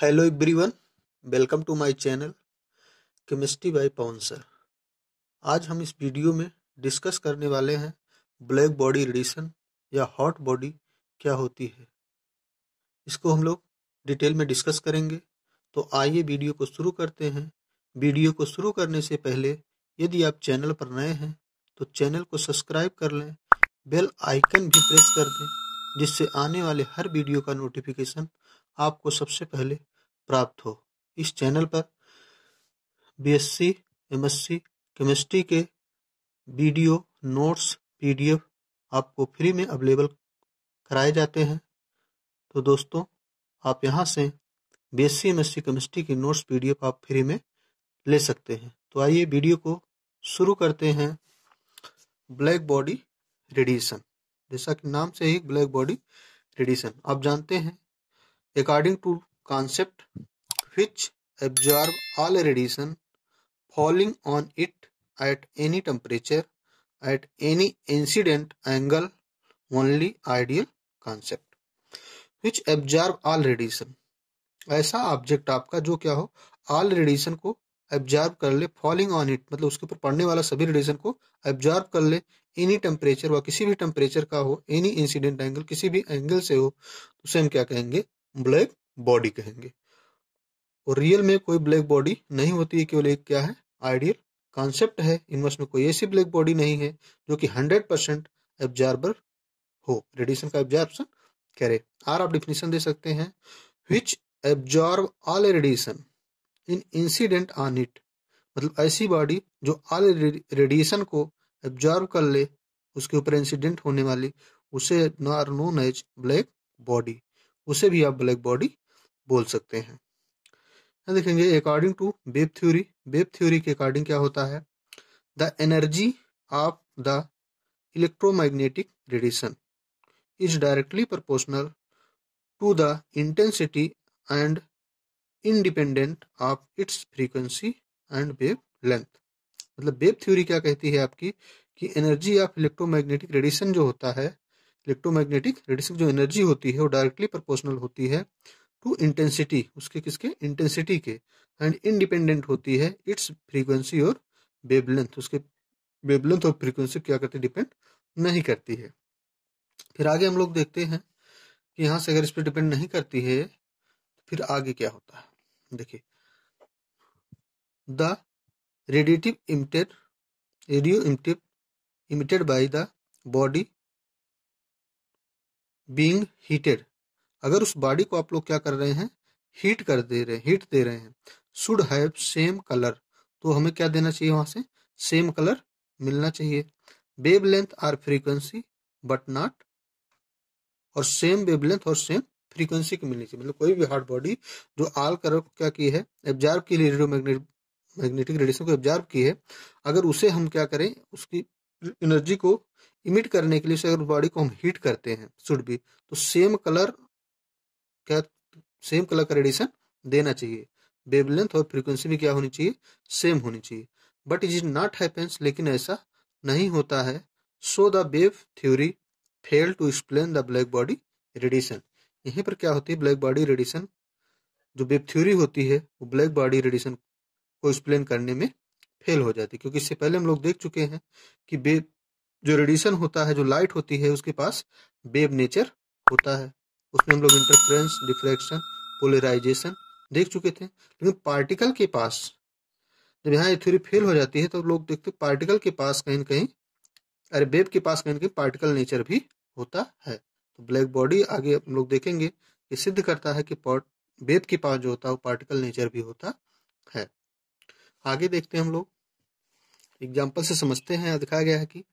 hello everyone welcome to my channel chemistry by Pavan sir आज हम इस वीडियो में डिस्कस करने वाले हैं ब्लैक बॉडी रेडिएशन या हॉट बॉडी क्या होती है इसको हम लोग डिटेल में डिस्कस करेंगे तो आइए वीडियो को शुरू करते हैं वीडियो को शुरू करने से पहले यदि आप चैनल पर नए हैं तो चैनल को सब्सक्राइब कर लें बेल आइकन भी प्रेस कर दें जिससे आने वाले हर वीडियो का नोटिफिकेशन आपको सबसे पहले प्राप्त हो इस चैनल पर बीएससी, एमएससी, केमिस्ट्री के वीडियो नोट्स पीडीएफ आपको फ्री में अवेलेबल कराए जाते हैं तो दोस्तों आप यहाँ से बी एस सी केमिस्ट्री के नोट्स पीडीएफ आप फ्री में ले सकते हैं तो आइए वीडियो को शुरू करते हैं ब्लैक बॉडी रेडिएशन जैसा कि नाम से ही ब्लैक बॉडी रेडिएशन आप जानते हैं according to concept which absorb all radiation falling on it at any temperature at any incident angle only ideal concept which absorb all radiation ऐसा ऑब्जेक्ट आपका जो क्या हो ऑल रेडिएशन को एब्जॉर्ब कर ले फॉलिंग ऑन इट मतलब उसके ऊपर पड़ने वाला सभी रेडिएशन को एब्जॉर्ब कर ले एनी टेम्परेचर व किसी भी टेम्परेचर का हो एनी इंसिडेंट एंगल किसी भी एंगल से हो तो उसे हम क्या कहेंगे ब्लैक बॉडी कहेंगे और रियल में कोई ब्लैक बॉडी नहीं होती है केवल एक क्या है आइडियल कॉन्सेप्ट है यूनिवर्स में कोई ऐसी ब्लैक बॉडी नहीं है जो कि हंड्रेड परसेंट एब्जॉर्बर हो रेडिएशन का कह करे आर आप डिफिनेशन दे सकते हैं which absorb all radiation in incident on it मतलब ऐसी बॉडी जो ऑल रेडिएशन को एब्जॉर्ब कर ले उसके ऊपर इंसिडेंट होने वाली उसे nor known as black body उसे भी आप ब्लैक बॉडी बोल सकते हैं देखेंगे according to wave theory wave theory के अकॉर्डिंग क्या होता है the energy of the electromagnetic radiation is directly to the intensity and independent of its frequency and wave length मतलब बेब थ्योरी क्या कहती है आपकी कि एनर्जी ऑफ इलेक्ट्रोमैग्नेटिक रेडिएशन जो होता है इलेक्ट्रोमैग्नेटिक रेडिएशन जो एनर्जी होती है वो डायरेक्टली प्रोपोर्शनल होती है टू इंटेंसिटी उसके किसके इंटेंसिटी के एंड इंडिपेंडेंट होती है इट्स फ्रीक्वेंसी और वेबलेंथ उसके वेबलेंथ और फ्रीक्वेंसी क्या करती है डिपेंड नहीं करती है फिर आगे हम लोग देखते हैं कि यहाँ से अगर इस पर डिपेंड नहीं करती है फिर आगे क्या होता है देखिए the radiative emitted radio emitted emitted by the body being heated अगर उस बॉडी को आप लोग क्या कर रहे हैं हीट कर दे रहे हैं हीट दे रहे हैं शुड हैव सेम कलर तो हमें क्या देना चाहिए वहां से सेम कलर मिलना चाहिए wave length or frequency but not और सेम वेब लेंथ और सेम फ्रीक्वेंसी की मिलनी चाहिए मतलब कोई भी हार्ड बॉडी जो आल कलर को क्या की है एब्जॉर्ब की रेडियो मैग्नेटिक रेडिएशन को एब्जॉर्ब की है अगर उसे हम क्या करें उसकी एनर्जी को इमिट करने के लिए अगर बॉडी को हम हीट करते हैं शुड भी तो सेम कलर क्या सेम कलर का रेडिएशन देना चाहिए वेवलेंथ और फ्रीक्वेंसी भी क्या होनी चाहिए सेम होनी चाहिए but it is not happens लेकिन ऐसा नहीं होता है so the wave theory fail to explain the black body radiation यहीं पर क्या होती है ब्लैक बॉडी रेडिएशन जो वेव थ्योरी होती है वो ब्लैक बॉडी रेडिएशन को एक्सप्लेन करने में फेल हो जाती है क्योंकि इससे पहले हम लोग देख चुके हैं कि बेब जो रेडिएशन होता है जो लाइट होती है उसके पास बेब नेचर होता है उसमें हम लोग इंटरफ्रेंस डिफ्रैक्शन पोलराइजेशन देख चुके थे लेकिन पार्टिकल के पास जब यहाँ ये थ्योरी फेल हो जाती है तो लोग देखते पार्टिकल के पास कहीं ना कहीं अरे बेब के पास कहीं ना कहीं पार्टिकल नेचर भी होता है तो ब्लैक बॉडी आगे हम लोग देखेंगे ये सिद्ध करता है कि बेब के पास जो होता है वो पार्टिकल नेचर भी होता है आगे देखते हैं हम लोग एग्जाम्पल से समझते हैं दिखाया गया है कि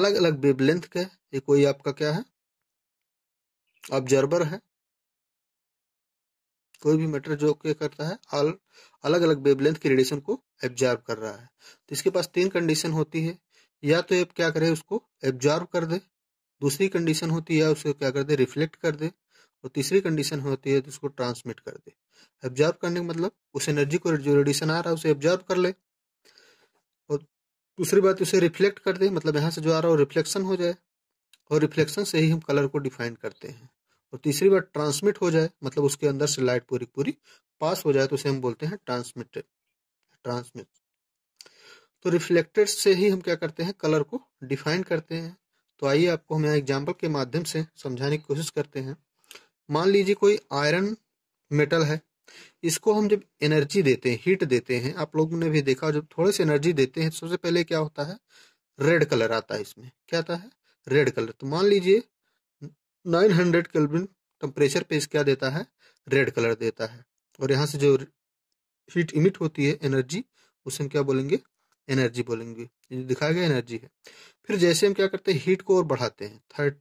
अलग अलग वेबलेंथ का ये कोई आपका क्या है ऑब्जर्वर है कोई भी मैटर जो क्या करता है अल, अलग अलग वेबलेंथ की रेडिएशन को एब्जॉर्व कर रहा है तो इसके पास तीन कंडीशन होती है या तो ये क्या करे उसको एब्जॉर्व कर दे दूसरी कंडीशन होती है उसको क्या कर दे रिफ्लेक्ट कर दे और तीसरी कंडीशन होती है तो उसको ट्रांसमिट कर दे एब्जॉर्व करने का मतलब उस एनर्जी को जो रेडिएशन आ रहा है उसे एब्जॉर्व कर ले दूसरी बात उसे रिफ्लेक्ट कर दे मतलब यहाँ से जो आ रहा है वो रिफ्लेक्शन हो जाए और रिफ्लेक्शन से ही हम कलर को डिफाइन करते हैं और तीसरी बात ट्रांसमिट हो जाए मतलब उसके अंदर से लाइट पूरी पूरी पास हो जाए तो उसे हम बोलते हैं ट्रांसमिटेड ट्रांसमिट तो रिफ्लेक्टेड से ही हम क्या करते हैं कलर को डिफाइन करते हैं तो आइए आपको हम यहाँ एग्जाम्पल के माध्यम से समझाने की कोशिश करते हैं मान लीजिए कोई आयरन मेटल है इसको हम जब एनर्जी देते हैं हीट देते हैं आप लोगों ने भी देखा जब थोड़े से एनर्जी देते हैं सबसे पहले क्या होता है रेड कलर आता है इसमें क्या आता है रेड कलर तो मान लीजिए 900 हंड्रेड केल्विन टेम्परेचर पे इस क्या देता है रेड कलर देता है और यहाँ से जो हीट इमिट होती है एनर्जी उसे हम क्या बोलेंगे एनर्जी बोलेंगे दिखाया गया एनर्जी है फिर जैसे हम क्या करते हैं हीट को और बढ़ाते हैं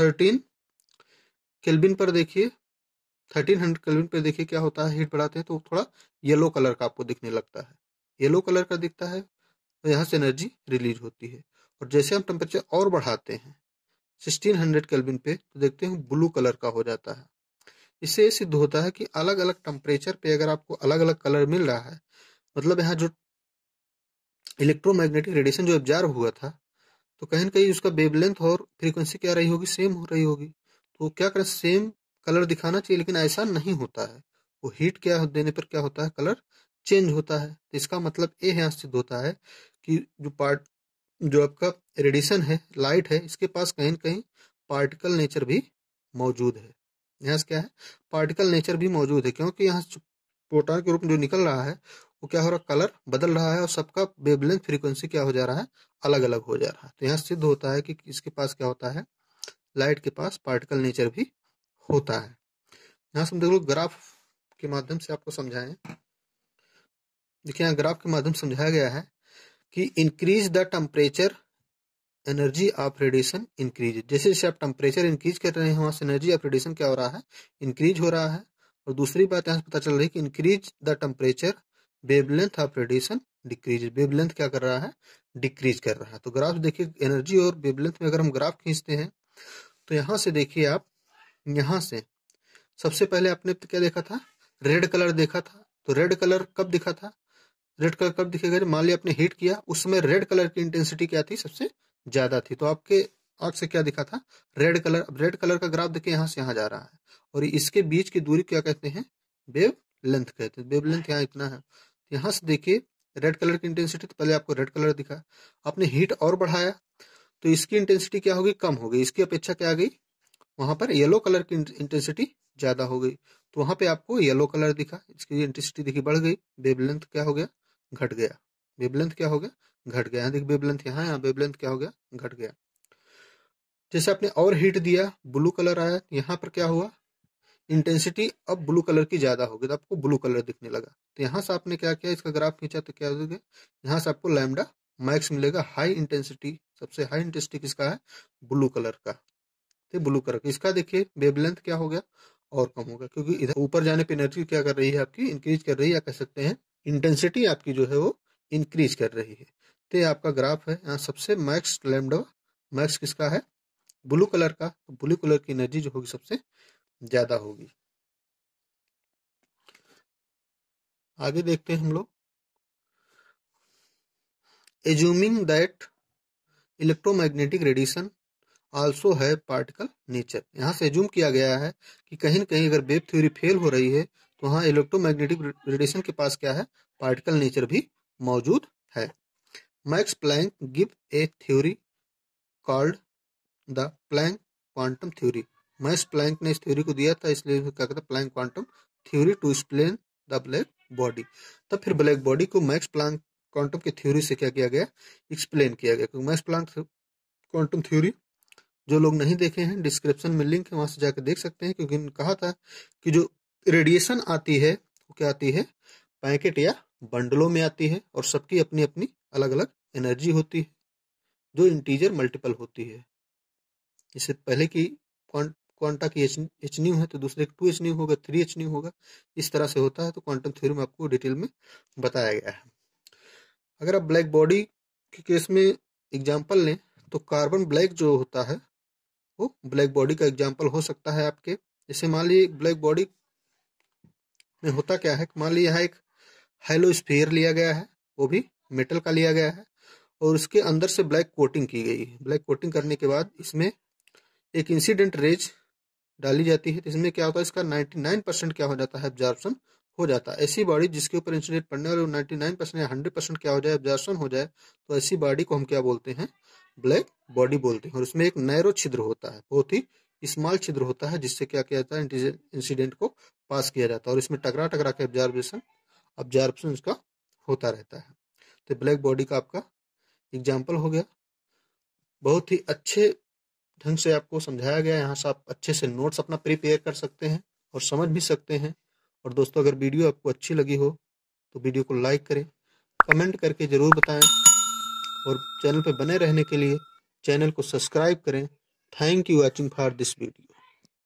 थर्टीन केल्विन पर देखिए थर्टीन हंड्रेड कलविन पर देखिए क्या होता है हीट बढ़ाते हैं तो थोड़ा येलो कलर का आपको दिखने लगता है येलो कलर का दिखता है तो यहाँ से एनर्जी रिलीज होती है और जैसे हम टेम्परेचर और बढ़ाते हैं सिक्सटीन हंड्रेड केल्विन पे तो देखते हैं ब्लू कलर का हो जाता है इससे ये सिद्ध होता है कि अलग अलग टेम्परेचर पे अगर आपको अलग अलग कलर मिल रहा है मतलब यहाँ जो इलेक्ट्रोमैग्नेटिक रेडिएशन जो ऑब्जर्व हुआ था तो कहीं ना कहीं उसका वेवलेंथ और फ्रीक्वेंसी क्या रही होगी सेम हो रही होगी तो क्या करें सेम कलर दिखाना चाहिए लेकिन ऐसा नहीं होता है वो हीट क्या देने पर क्या होता है कलर चेंज होता है तो इसका मतलब ये यहाँ सिद्ध होता है कि जो पार्ट जो आपका रेडिएशन है लाइट है इसके पास कहीं ना कहीं पार्टिकल नेचर भी मौजूद है यहाँ से क्या है पार्टिकल नेचर भी मौजूद है क्योंकि यहाँ प्रोटॉन के रूप में जो निकल रहा है वो क्या हो रहा कलर बदल रहा है और सबका वेबलेंथ फ्रीक्वेंसी क्या हो जा रहा है अलग अलग हो जा रहा है तो यहाँ सिद्ध होता है कि इसके पास क्या होता है लाइट के पास पार्टिकल नेचर भी होता है यहाँ से हम देख लो ग्राफ के माध्यम से आपको समझाएं देखिए यहाँ ग्राफ के माध्यम से समझाया गया है कि increase the temperature energy of radiation increase जैसे जैसे आप टेम्परेचर इंक्रीज कर रहे हैं वहां से एनर्जी ऑफ रेडिएशन क्या हो रहा है इंक्रीज हो रहा है और दूसरी बात यहाँ से पता चल रही है कि increase the temperature wavelength of radiation decrease wavelength क्या कर रहा है डिक्रीज कर रहा है तो ग्राफ देखिए एनर्जी और वेवलेंथ में अगर हम ग्राफ खींचते हैं तो यहाँ से देखिए आप यहां से सबसे पहले आपने तो क्या देखा था रेड कलर देखा था तो रेड कलर कब दिखा था रेड कलर कब दिखेगा मान लिया आपने हीट किया उसमें रेड कलर की इंटेंसिटी क्या थी सबसे ज्यादा थी तो आपके आग से क्या दिखा था रेड कलर अब रेड कलर का ग्राफ देखिए यहां से यहां जा रहा है और इसके बीच की दूरी क्या कहते हैं वेव लेंथ कहते हैं वेव लेंथ यहाँ इतना है तो यहां से देखिए रेड कलर की इंटेंसिटी तो पहले आपको रेड कलर दिखा आपने हीट और बढ़ाया तो इसकी इंटेंसिटी क्या होगी कम हो गई इसकी अपेक्षा क्या आ गई वहां पर येलो कलर की इंटेंसिटी ज़्यादा हो गई तो वहां पे आपको येलो कलर दिखा इसकी इंटेंसिटी देखिए बढ़ गई वेबलेंथ क्या हो गया घट गया वेबलेंथ क्या हो गया घट गया यहाँ देखिए वेबलेंथ यहाँ यहाँ वेबलेंथ क्या हो गया घट गया जैसे आपने और हीट दिया ब्लू कलर आया यहाँ पर क्या हुआ इंटेंसिटी अब ब्लू कलर की ज्यादा होगी तो आपको ब्लू कलर दिखने लगा तो यहाँ से आपने क्या किया इसका ग्राफ खींचा तो क्या हो गया यहाँ से आपको लैमडा मैक्स मिलेगा हाई इंटेंसिटी सबसे हाई इंटेंसिटी किसका है ब्लू कलर का थे ब्लू कलर का इसका देखिए वेबलेंथ क्या हो गया और कम हो गया क्योंकि इधर ऊपर जाने पर एनर्जी क्या कर रही है आपकी इंक्रीज कर रही है या कह सकते हैं इंटेंसिटी आपकी जो है वो इंक्रीज कर रही है तो ये आपका ग्राफ है यहाँ सबसे मैक्स लेमडो मैक्स किसका है ब्लू कलर का ब्लू तो कलर की एनर्जी जो होगी सबसे ज्यादा होगी आगे देखते हैं हम लोग assuming that electromagnetic radiation also है पार्टिकल नेचर यहाँ से जूम किया गया है कि कहीं ना कहीं अगर वेब थ्योरी फेल हो रही है तो वहाँ इलेक्ट्रोमैग्नेटिक रेडिएशन के पास क्या है पार्टिकल नेचर भी मौजूद है Max Planck give a theory called the Planck quantum theory Max Planck ने इस थ्योरी को दिया था इसलिए क्या कहते हैं Planck quantum theory to explain the black body तब फिर ब्लैक बॉडी को मैक्स प्लैंक क्वांटम की थ्योरी से क्या किया गया एक्सप्लेन किया गया क्योंकि मैक्स प्लैंक क्वांटम थ्योरी जो लोग नहीं देखे हैं डिस्क्रिप्शन में लिंक है वहां से जाकर देख सकते हैं क्योंकि कहा था कि जो रेडिएशन आती है वो क्या आती है पैकेट या बंडलों में आती है और सबकी अपनी अपनी अलग अलग एनर्जी होती है जो इंटीजर मल्टीपल होती है इससे पहले की क्वांटा की एच एच न्यू है तो दूसरे टू एच न्यू होगा थ्री एच न्यू होगा इस तरह से होता है तो क्वांटम थ्योरी में आपको डिटेल में बताया गया है अगर आप ब्लैक बॉडी के केस में एग्जाम्पल लें तो कार्बन ब्लैक जो होता है वो ब्लैक बॉडी का एग्जाम्पल हो सकता है आपके जैसे मान लीजिए ब्लैक बॉडी में होता क्या है मान लीजिए यहाँ एक हेलो स्पेयर लिया गया है वो भी मेटल का लिया गया है और उसके अंदर से ब्लैक कोटिंग की गई है ब्लैक कोटिंग करने के बाद इसमें एक इंसिडेंट रेज डाली जाती है तो इसमें क्या होता है इसका 99 परसेंट क्या हो जाता है एब्जॉर्बन हो जाता है ऐसी बॉडी जिसके ऊपर इंसिडेंट पड़ने और 99 परसेंट या हंड्रेड परसेंट क्या हो जाए एब्जॉर्बन हो जाए तो ऐसी बॉडी को हम क्या बोलते हैं ब्लैक बॉडी बोलते हैं और उसमें एक नैरो छिद्र होता है बहुत ही स्मॉल छिद्र होता है जिससे क्या किया जाता है इंसिडेंट को पास किया जाता है और इसमें टकरा टकरा के ऑब्जर्वेशन ऑब्जर्वेशन का होता रहता है तो ब्लैक बॉडी का आपका एग्जाम्पल हो गया बहुत ही अच्छे ढंग से आपको समझाया गया यहाँ से आप अच्छे से नोट्स अपना प्रिपेयर कर सकते हैं और समझ भी सकते हैं और दोस्तों अगर वीडियो आपको अच्छी लगी हो तो वीडियो को लाइक करें कमेंट करके ज़रूर बताएं और चैनल पर बने रहने के लिए चैनल को सब्सक्राइब करें thank you watching for this video